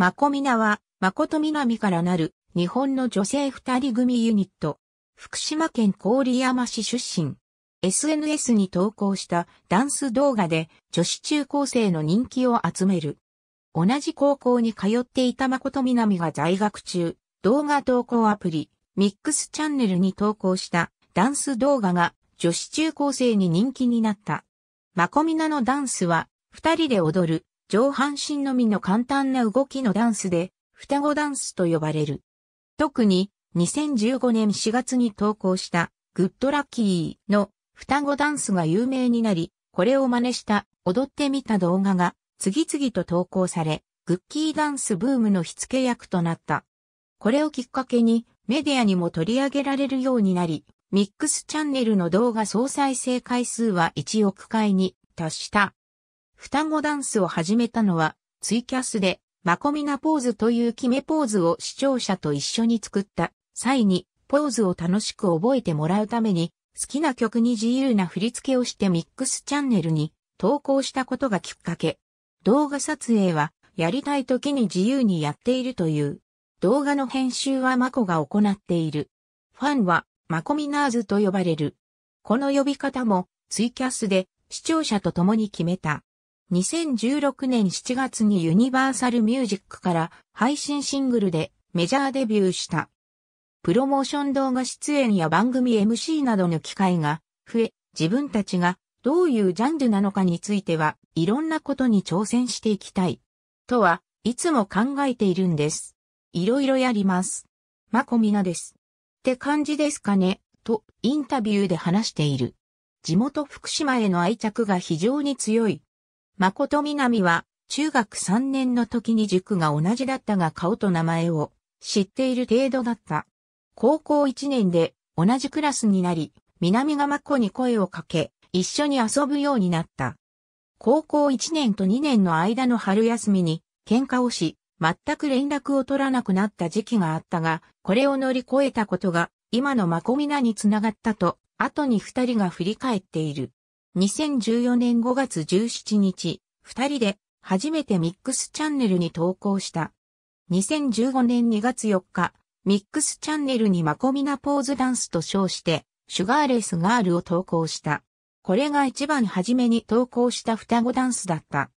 マコミナは、マコトミナミからなる、日本の女性二人組ユニット。福島県郡山市出身。SNS に投稿したダンス動画で女子中高生の人気を集める。同じ高校に通っていたマコトミナミが在学中、動画投稿アプリ、ミックスチャンネルに投稿したダンス動画が女子中高生に人気になった。マコミナのダンスは二人で踊る上半身のみの簡単な動きのダンスで、双子ダンスと呼ばれる。特に、2015年4月に投稿した、グッドラッキーの双子ダンスが有名になり、これを真似した踊ってみた動画が次々と投稿され、グッキーダンスブームの火付け役となった。これをきっかけにメディアにも取り上げられるようになり、ミックスチャンネルの動画総再生回数は1億回に達した。双子ダンスを始めたのは、ツイキャスで、マコミナポーズという決めポーズを視聴者と一緒に作った際に、ポーズを楽しく覚えてもらうために、好きな曲に自由な振り付けをしてミックスチャンネルに投稿したことがきっかけ。動画撮影は、やりたい時に自由にやっているという。動画の編集はマコが行っている。ファンは、マコミナーズと呼ばれる。この呼び方も、ツイキャスで視聴者と共に決めた。2016年7月にユニバーサルミュージックから配信シングルでメジャーデビューした。プロモーション動画出演や番組 MC などの機会が増え、自分たちがどういうジャンルなのかについてはいろんなことに挑戦していきたい。とはいつも考えているんです。いろいろやります。まこみなです。って感じですかね、とインタビューで話している。地元福島への愛着が非常に強い誠南は、中学3年の時に塾が同じだったが顔と名前を知っている程度だった。高校1年で同じクラスになり、南が真子に声をかけ、一緒に遊ぶようになった。高校1年と2年の間の春休みに喧嘩をし、全く連絡を取らなくなった時期があったが、これを乗り越えたことが今の真子ナにつながったと、後に二人が振り返っている。2014年5月17日、二人で初めてミックスチャンネルに投稿した。2015年2月4日、ミックスチャンネルにマコミナポーズダンスと称して、シュガーレースガールを投稿した。これが一番初めに投稿した双子ダンスだった。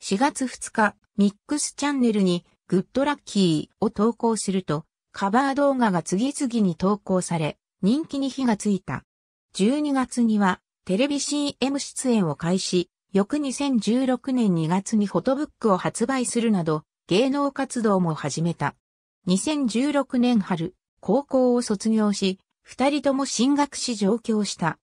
4月2日、ミックスチャンネルにグッドラッキーを投稿すると、カバー動画が次々に投稿され、人気に火がついた。12月にはテレビ CM 出演を開始、翌2016年2月にフォトブックを発売するなど、芸能活動も始めた。2016年春、高校を卒業し、二人とも進学し上京した。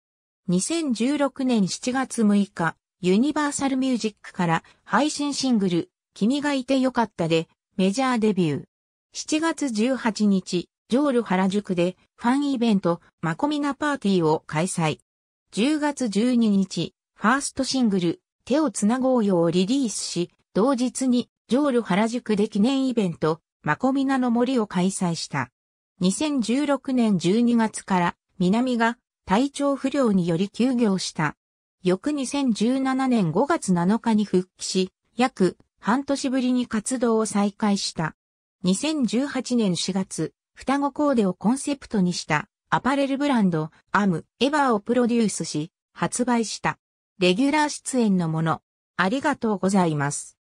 2016年7月6日、ユニバーサルミュージックから配信シングル、君がいてよかったで、メジャーデビュー。7月18日、ジョール原宿でファンイベント、マコミナパーティーを開催。10月12日、ファーストシングル、手をつなごうよをリリースし、同日に、上路原宿で記念イベント、マコミナの森を開催した。2016年12月から、南が体調不良により休業した。翌2017年5月7日に復帰し、約半年ぶりに活動を再開した。2018年4月、双子コーデをコンセプトにしたアパレルブランド、アム、エヴァをプロデュースし、発売した。レギュラー出演のもの。ありがとうございます。